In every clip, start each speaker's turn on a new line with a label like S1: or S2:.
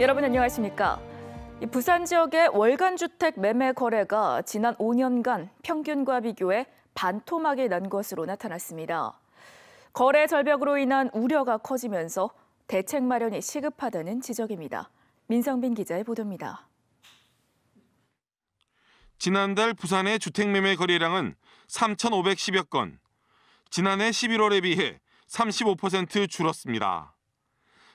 S1: 여러분 안녕하십니까? 부산 지역의 월간 주택 매매 거래가 지난 5년간 평균과 비교해 반토막이 난 것으로 나타났습니다. 거래 절벽으로 인한 우려가 커지면서 대책 마련이 시급하다는 지적입니다. 민성빈 기자의 보도입니다.
S2: 지난달 부산의 주택 매매 거래량은 3,510여 건, 지난해 11월에 비해 35% 줄었습니다.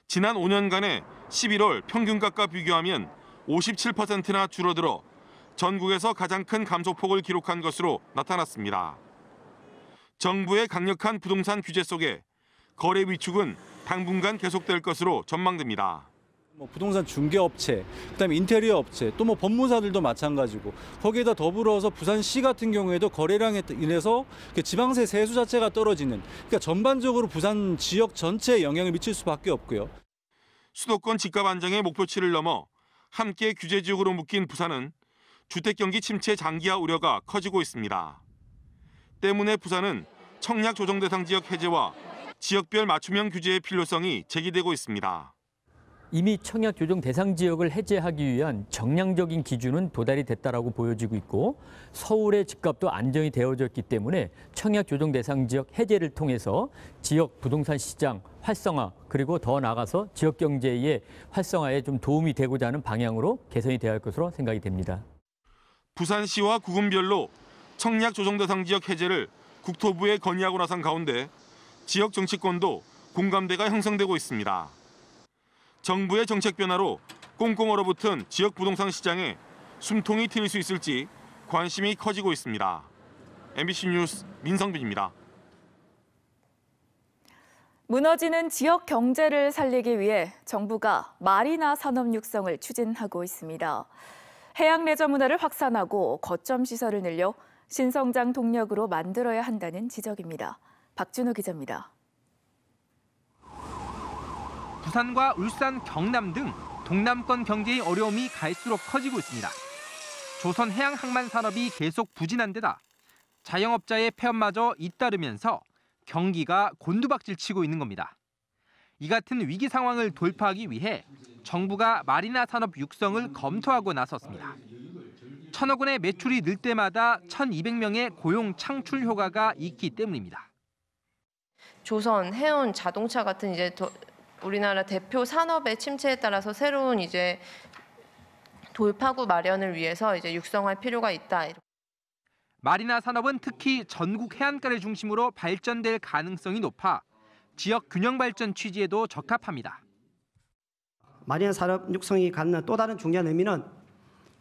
S2: 지난 5년간의 11월 평균가가 비교하면 57%나 줄어들어 전국에서 가장 큰 감소폭을 기록한 것으로 나타났습니다. 정부의 강력한 부동산 규제 속에 거래 위축은 당분간 계속될 것으로 전망됩니다. 뭐 부동산 중개업체, 그다음에 인테리어 업체, 또 뭐 법무사들도 마찬가지고
S3: 거기에다 더불어서 부산시 같은 경우에도 거래량에 인해서 지방세 세수 자체가
S2: 떨어지는 그러니까 전반적으로 부산 지역 전체에 영향을 미칠 수밖에 없고요. 수도권 집값 안정의 목표치를 넘어 함께 규제 지역으로 묶인 부산은 주택 경기 침체 장기화 우려가 커지고 있습니다. 때문에 부산은 청약 조정 대상 지역 해제와 지역별 맞춤형 규제의 필요성이 제기되고 있습니다.
S1: 이미 청약 조정 대상 지역을 해제하기 위한 정량적인 기준은 도달이 됐다라고 보여지고 있고 서울의 집값도 안정이 되어졌기 때문에 청약 조정 대상 지역 해제를 통해서 지역 부동산 시장 활성화 그리고 더 나아가서 지역 경제의 활성화에 좀 도움이 되고자 하는 방향으로 개선이 되어야 할 것으로 생각이 됩니다.
S2: 부산시와 구군별로 청약 조정 대상 지역 해제를 국토부에 건의하고 나선 가운데 지역 정치권도 공감대가 형성되고 있습니다. 정부의 정책 변화로 꽁꽁 얼어붙은 지역 부동산 시장에 숨통이 트일 수 있을지 관심이 커지고 있습니다. MBC 뉴스 민성빈입니다.
S1: 무너지는 지역 경제를 살리기 위해 정부가 마리나 산업 육성을 추진하고 있습니다. 해양 레저 문화를 확산하고 거점 시설을 늘려 신성장 동력으로 만들어야 한다는 지적입니다. 박준호 기자입니다.
S3: 부산과 울산, 경남 등 동남권 경제의 어려움이 갈수록 커지고 있습니다. 조선 해양 항만 산업이 계속 부진한 데다 자영업자의 폐업마저 잇따르면서 경기가 곤두박질 치고 있는 겁니다. 이 같은 위기 상황을 돌파하기 위해 정부가 마리나 산업 육성을 검토하고 나섰습니다. 천억 원의 매출이 늘 때마다 1,200명의 고용 창출 효과가 있기 때문입니다.
S1: 조선, 해운, 자동차 같은 이제 우리나라 대표 산업의 침체에 따라서 새로운 이제 돌파구 마련을 위해서 이제 육성할 필요가 있다.
S3: 마리나 산업은 특히 전국 해안가를 중심으로 발전될 가능성이 높아 지역 균형 발전 취지에도 적합합니다.
S2: 마리나 산업 육성이 갖는 또 다른 중요한 의미는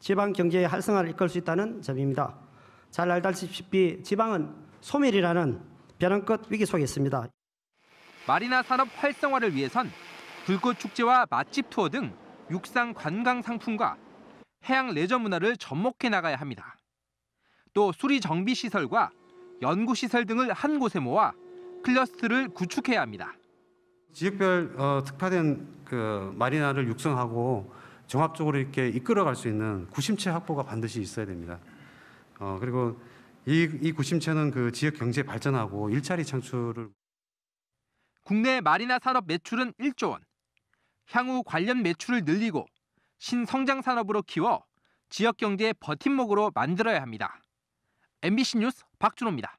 S2: 지방 경제의 활성화를 이끌 수 있다는 점입니다. 잘 알다시피 지방은 소멸이라는 벼랑 끝 위기 속에 있습니다.
S3: 마리나 산업 활성화를 위해선 불꽃 축제와 맛집 투어 등 육상 관광 상품과 해양 레저 문화를 접목해 나가야 합니다. 또 수리 정비 시설과 연구 시설 등을 한 곳에 모아 클러스터를 구축해야 합니다. 지역별 어, 특화된 그 마리나를 육성하고 종합적으로 이렇게 이끌어갈 수 있는 구심체 확보가 반드시 있어야 됩니다. 어, 그리고 이, 이 구심체는 그 지역 경제 발전하고 일자리 창출을 국내 마리나 산업 매출은 1조 원. 향후 관련 매출을 늘리고 신성장 산업으로 키워 지역 경제의 버팀목으로 만들어야 합니다. MBC 뉴스 박준호입니다.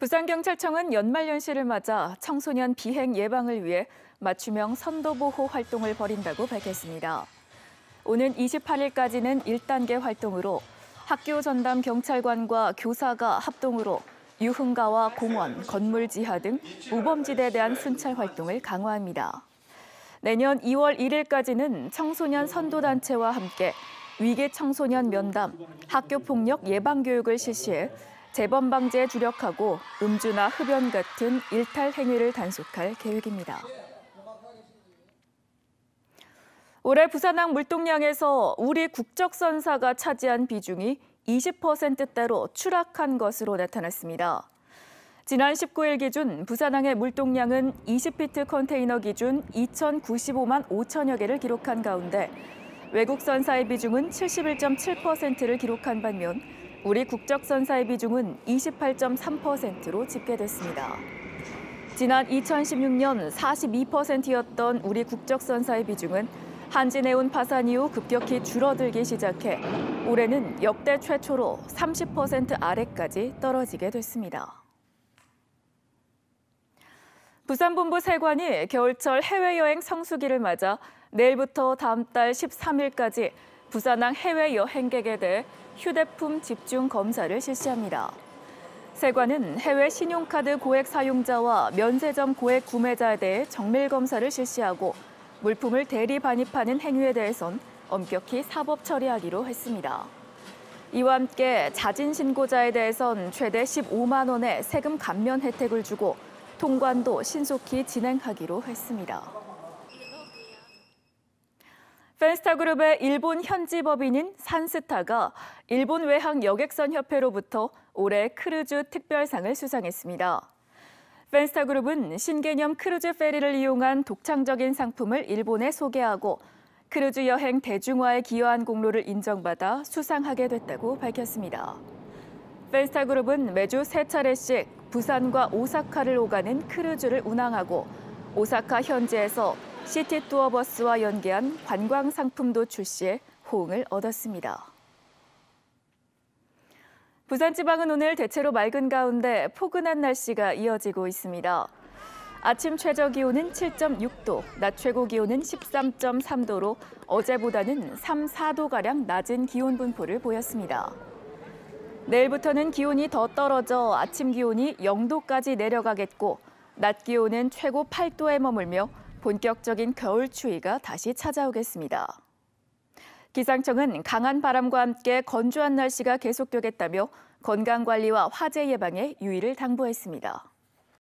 S1: 부산경찰청은 연말연시를 맞아 청소년 비행 예방을 위해 맞춤형 선도보호 활동을 벌인다고 밝혔습니다. 오는 28일까지는 1단계 활동으로 학교 전담 경찰관과 교사가 합동으로 유흥가와 공원, 건물 지하 등 우범지대에 대한 순찰 활동을 강화합니다. 내년 2월 1일까지는 청소년 선도단체와 함께 위계 청소년 면담, 학교 폭력 예방 교육을 실시해 재범 방지에 주력하고 음주나 흡연 같은 일탈 행위를 단속할 계획입니다. 올해 부산항 물동량에서 우리 국적선사가 차지한 비중이 20%대로 추락한 것으로 나타났습니다. 지난 19일 기준 부산항의 물동량은 20피트 컨테이너 기준 2,095만 5천여 개를 기록한 가운데 외국 선사의 비중은 71.7%를 기록한 반면 우리 국적 선사의 비중은 28.3%로 집계됐습니다. 지난 2016년 42%였던 우리 국적 선사의 비중은 한진해운 파산 이후 급격히 줄어들기 시작해 올해는 역대 최초로 30% 아래까지 떨어지게 됐습니다. 부산본부 세관이 겨울철 해외여행 성수기를 맞아 내일부터 다음 달 13일까지 부산항 해외 여행객에 대해 휴대품 집중 검사를 실시합니다. 세관은 해외 신용카드 고액 사용자와 면세점 고액 구매자에 대해 정밀 검사를 실시하고 물품을 대리 반입하는 행위에 대해선 엄격히 사법 처리하기로 했습니다. 이와 함께 자진 신고자에 대해선 최대 15만 원의 세금 감면 혜택을 주고 통관도 신속히 진행하기로 했습니다. 펜스타 그룹의 일본 현지 법인인 산스타가 일본 외항 여객선 협회로부터 올해 크루즈 특별상을 수상했습니다. 펜스타그룹은 신개념 크루즈 페리를 이용한 독창적인 상품을 일본에 소개하고 크루즈 여행 대중화에 기여한 공로를 인정받아 수상하게 됐다고 밝혔습니다. 펜스타그룹은 매주 세 차례씩 부산과 오사카를 오가는 크루즈를 운항하고 오사카 현지에서 시티 투어버스와 연계한 관광 상품도 출시해 호응을 얻었습니다. 부산 지방은 오늘 대체로 맑은 가운데 포근한 날씨가 이어지고 있습니다. 아침 최저 기온은 7.6도, 낮 최고 기온은 13.3도로 어제보다는 3, 4도가량 낮은 기온 분포를 보였습니다. 내일부터는 기온이 더 떨어져 아침 기온이 0도까지 내려가겠고 낮 기온은 최고 8도에 머물며 본격적인 겨울 추위가 다시 찾아오겠습니다. 기상청은 강한 바람과 함께 건조한 날씨가 계속되겠다며 건강관리와 화재 예방에 유의를 당부했습니다.